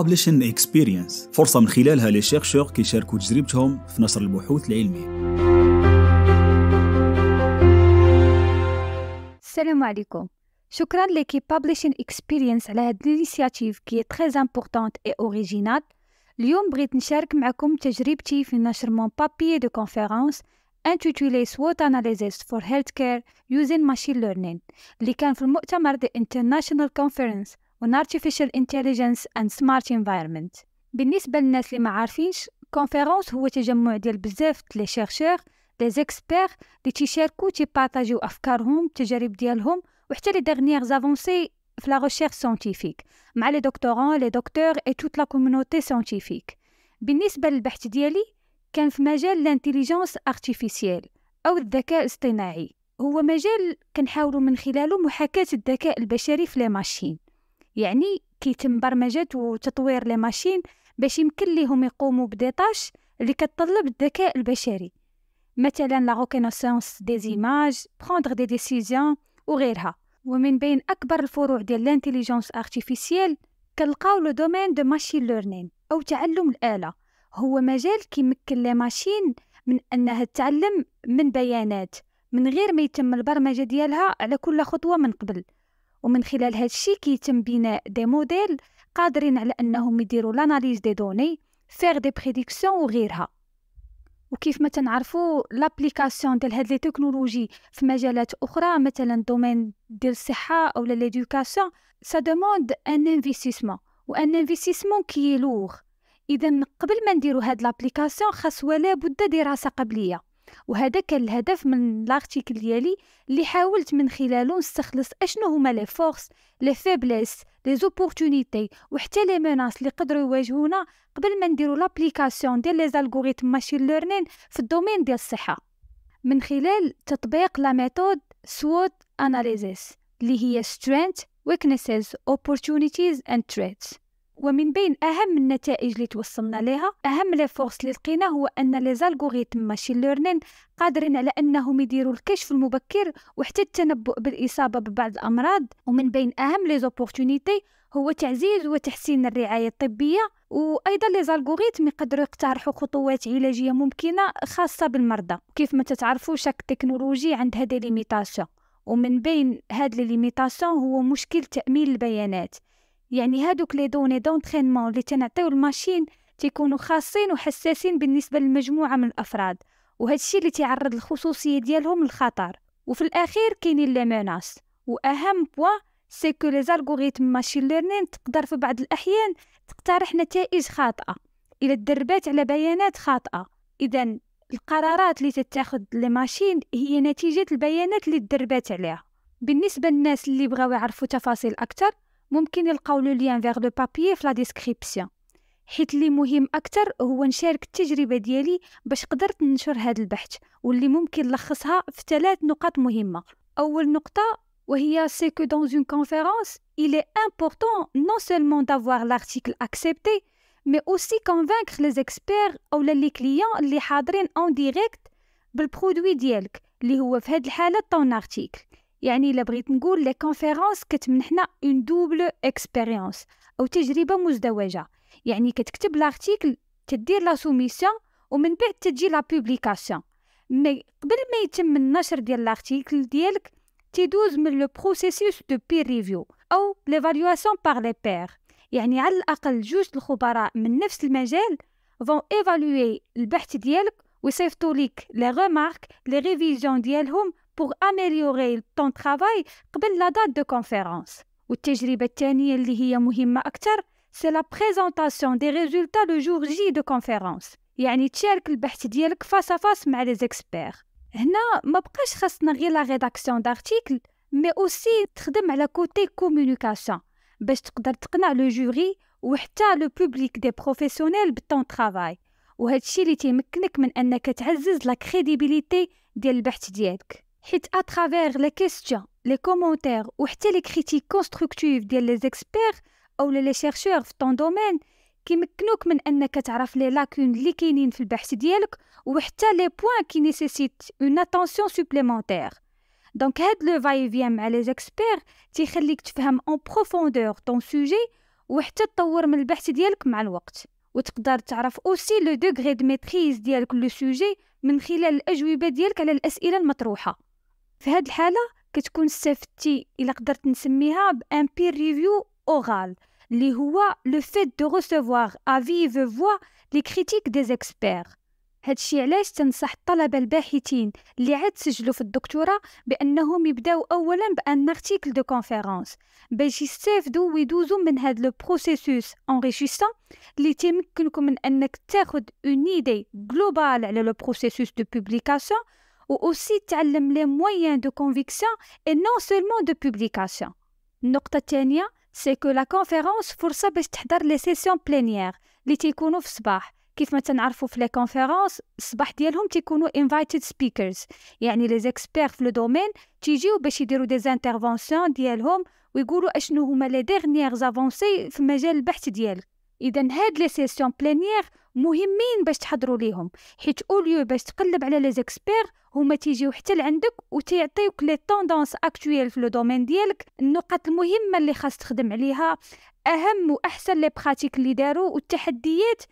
Publishing Experience فرصة من خلالها للشيخشوخ كيشاركوا تجربتهم في نشر البحوث العلمية السلام عليكم شكرا لكي Publishing Experience على هاد الانيسياتيف كي تري امبورطونت اي اوريجينال اليوم بغيت نشارك معكم تجربتي في نشر مون بابي دو كونفيرونس intitulé SWOT Analysis for Healthcare Using Machine Learning اللي كان في المؤتمر The International Conference on Artificial Intelligence and Smart Environment بالنسبة للناس اللي ما عارفينش كونفيرونس هو تجمع ديال بزاف لي شيرشور لي زيكسبير اللي تيشاركوا تيبارطاجيو افكارهم التجارب ديالهم وحتى لي ديرنيير زافونسي في لا ريشيرش سانتيفيك مع لي دكتورون لي دكتور اي توت لا كومونوتي سانتيفيك بالنسبة للبحث ديالي كان في مجال لانتيليجونس ارتيفيسيال او الذكاء الاصطناعي هو مجال كنحاولوا من خلاله محاكاة الذكاء البشري في لي ماشين يعني كيتم برمجة وتطوير لي ماشين باش يمكن ليهم يقوموا بديطاش اللي كتطلب الذكاء البشري مثلا لا ريكونيسونس دي زيماج بروندر دي ديسيزيون وغيرها ومن بين اكبر الفروع ديال لانتيليجونس ارتيفيسيال كنلقاو لو دومين دو ماشين ليرنين او تعلم الاله هو مجال كيمكن لي ماشين من انها تتعلم من بيانات من غير ما يتم البرمجه ديالها على كل خطوه من قبل ومن خلال هذا الشيء كيتم بناء دي موديل قادرين على انهم يديروا لاناليز دي دوني فيغ دي بريديكسيون وغيرها وكيف ما تنعرفوا لابليكاسيون ديال هاد لي تكنولوجي في مجالات اخرى مثلا دومين ديال الصحه او ليدوكاسيون سا دوموند ان انفستيسمون وان انفستيسمون كي لوغ اذا قبل ما نديرو هاد لابليكاسيون خاص ولا بد دراسه قبليه وهذا كان الهدف من لارتيكل ديالي اللي حاولت من خلاله نستخلص اشنو هما لي فورس لي فيبليس لي زوبورتونيتي وحتى لي مناص اللي قدروا يواجهونا قبل ما نديرو لابليكاسيون ديال لي زالغوريتم ماشين ليرنين في الدومين ديال الصحه من خلال تطبيق لا ميثود سووت اناليزيس اللي هي سترينث ويكنسز اوبورتونيتيز اند threats ومن بين أهم النتائج اللي توصلنا لها أهم لي فورس اللي لقينا هو أن لي زالغوريثم ماشين ليرنين قادرين على أنهم يديروا الكشف المبكر وحتى التنبؤ بالإصابة ببعض الأمراض ومن بين أهم لي زوبورتونيتي هو تعزيز وتحسين الرعاية الطبية وأيضا لي زالغوريثم يقدروا يقترحوا خطوات علاجية ممكنة خاصة بالمرضى كيف ما تتعرفوا شاك التكنولوجي عند هذه ليميتاسيون ومن بين هاد لي ليميتاسيون هو مشكل تأمين البيانات يعني هادوك لي دوني دونترينمون اللي تنعطيو الماشين تيكونوا خاصين وحساسين بالنسبه لمجموعه من الافراد الشيء اللي تيعرض الخصوصيه ديالهم للخطر وفي الاخير كاينين لي ميناس واهم بوا سي كو لي زالغوريتم ماشين ليرنين تقدر في بعض الاحيان تقترح نتائج خاطئه الى تدربات على بيانات خاطئه اذا القرارات اللي تتاخذ لي ماشين هي نتيجه البيانات اللي تدربات عليها بالنسبه للناس اللي بغاو يعرفوا تفاصيل اكثر ممكن يلقاو لو ليان فيغ لو بابي في لا ديسكريبسيون حيت اللي مهم اكثر هو نشارك التجربه ديالي باش قدرت ننشر هذا البحث واللي ممكن نلخصها في ثلاث نقاط مهمه اول نقطه وهي سي كو دون اون كونفرنس il est important non seulement d'avoir l'article accepté mais aussi convaincre les experts او لي كليون اللي حاضرين اون ديريكت بالبرودوي ديالك اللي هو في هذه الحاله طون ارتيكل يعني الا بغيت نقول لي كونفيرونس كتمنحنا اون دوبل اكسبيريونس او تجربه مزدوجه يعني كتكتب لارتيكل تدير لا سوميسيون ومن بعد تجي لا بوبليكاسيون مي قبل ما يتم النشر ديال لارتيكل ديالك تدوز من لو بروسيسوس دو بير ريفيو او ليفالواسيون بار لي بير يعني على الاقل جوج الخبراء من نفس المجال فون ايفالوي البحث ديالك ويصيفطوا ليك لي ريمارك لي ريفيزيون ديالهم Pour améliorer ton travail, comme la date de conférence. Et la dernière chose qui importante, c'est la présentation des résultats le jour J de conférence, qui est le jour J de le jour C'est-à-dire que tu as fait face à face avec les experts. Maintenant, tu ne peux pas faire la rédaction d'articles, mais aussi la communication, pour que tu le jury ou le public des professionnels de ton travail. Et c'est une technique pour que tu aies la crédibilité de ton travail. حيت اترافير لي كيستيون لي كومونتير وحتى لي كريتيك كونستركتيف ديال لي زيكسبير او لي شيرشور في طون دومين كيمكنوك من انك تعرف لي لاكون اللي كاينين في البحث ديالك وحتى لي بوين كي نيسيسيت اون اتونسيون سوبليمونتير دونك هاد لو فاي فيام مع لي زيكسبير تيخليك تفهم اون بروفوندور طون سوجي وحتى تطور من البحث ديالك مع الوقت وتقدر تعرف اوسي لو دوغري دو ميتريز ديالك لو سوجي من خلال الاجوبه ديالك على الاسئله المطروحه في هاد الحالة كتكون استفدتي إلا قدرت نسميها بان بير ريفيو أوغال اللي هو لو فيت دو ريسيفوار افي فوا لي كريتيك دي زيكسبير هادشي علاش تنصح الطلبة الباحثين اللي عاد سجلوا في الدكتوراه بأنهم يبداو أولا بأن ارتيكل دو كونفيرونس باش يستافدو ويدوزو من هاد لو بروسيسوس انريشيسون اللي تيمكنكم من أنك تاخد اون ايدي جلوبال على لو بروسيسوس دو بوبليكاسيون ou aussi d'apprendre les moyens de conviction et non seulement de publication. La seconde c'est que la conférence force à regarder les sessions plénières, qui se au le matin. Comme vous le dans les conférences, le matin, invited speakers yani les experts dans le domaine, qui jouent pour faire des interventions et dire qu'ils huma les dernières avancées dans le domaine de la recherche. Donc, ces sessions plénières, مهمين باش تحضروا ليهم حيت اوليو باش تقلب على لي زيكسبير هما تيجيو حتى لعندك وتيعطيوك لي طوندونس اكتويل في لو دومين ديالك النقط المهمه اللي خاص تخدم عليها اهم واحسن لي براتيك اللي داروا والتحديات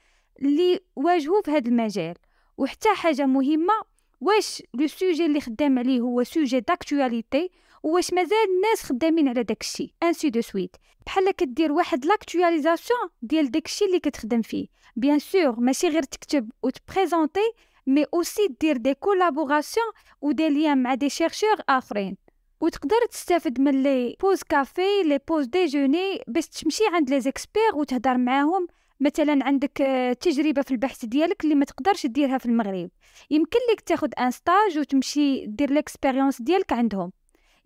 اللي واجهوا في هذا المجال وحتى حاجه مهمه واش لو سوجي اللي خدام عليه هو سوجي داكتواليتي واش مازال الناس خدامين على داكشي انسي دو سويت بحال كدير واحد لاكتواليزاسيون ديال داكشي اللي كتخدم فيه بيان سور ماشي غير تكتب وتبريزونتي مي اوسي دير دي كولابوراسيون ودي ليام مع دي شيرشور اخرين وتقدر تستافد من لي بوز كافي لي بوز ديجوني باش تمشي عند لي زيكسبير وتهضر معاهم مثلا عندك آه، تجربه في البحث ديالك اللي ما تقدرش ديرها في المغرب يمكن لك تاخد ان ستاج وتمشي دير ليكسبيريونس ديالك عندهم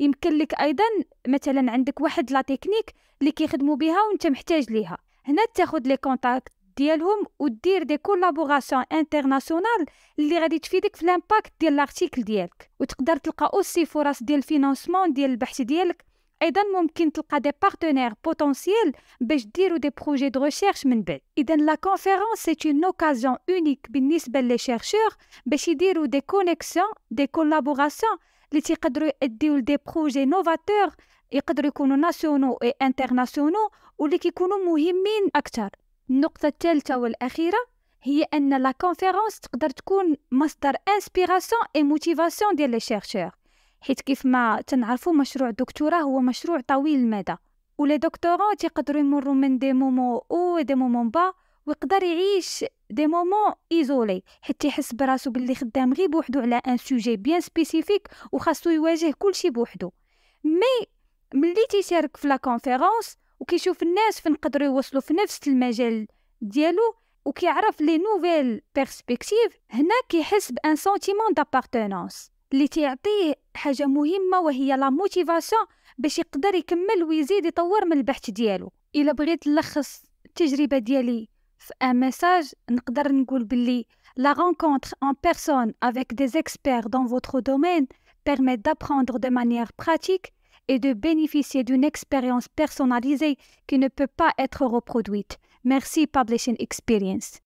يمكن لك ايضا مثلا عندك واحد لا تكنيك اللي كيخدموا بها وانت محتاج ليها هنا تاخذ لي كونتاكت ديالهم ودير دي كولابوراسيون انترناسيونال اللي غادي تفيدك في الامباكت ديال لارتيكل ديالك وتقدر تلقى اوسي فرص ديال الفينانسمون ديال البحث ديالك ايضا ممكن تلقى دي بارتنير بوتونسييل باش ديروا دي بروجي دو ريشيرش من بعد اذا لا كونفرنس سي اون اوكازيون اونيك بالنسبه لي شيرشور باش يديروا دي كونيكسيون دي كولابوراسيون اللي تيقدروا يأديو لدي بروجي نوفاتور يقدروا يكونوا ناسيونو اي انترناسيونو واللي كيكونوا مهمين اكثر النقطه الثالثه والاخيره هي ان لا كونفرنس تقدر تكون مصدر انسبيراسيون اي موتيفاسيون ديال لي شيرشور حيت كيف ما تنعرفوا مشروع الدكتوراه هو مشروع طويل المدى ولي دكتورون تيقدروا يمروا من دي مومون او دي مومون با ويقدر يعيش دي مومون ايزولي حيت تيحس براسو باللي خدام غير بوحدو على ان سوجي بيان سبيسيفيك وخاصو يواجه كلشي بوحدو مي ملي تيشارك في لا كونفيرونس وكيشوف الناس فين قدروا يوصلوا في نفس المجال ديالو وكيعرف لي نوفيل بيرسبكتيف هنا كيحس بان سونتيمون دابارتونونس اللي تيعطيه حاجه مهمه وهي لا موتيفاسيون باش يقدر يكمل ويزيد يطور من البحث ديالو الا بغيت نلخص التجربه ديالي Un message. نقدر la rencontre en personne avec des experts dans votre domaine permet d'apprendre de manière pratique et de bénéficier d'une expérience personnalisée qui ne peut pas être reproduite. Merci Publishing Experience.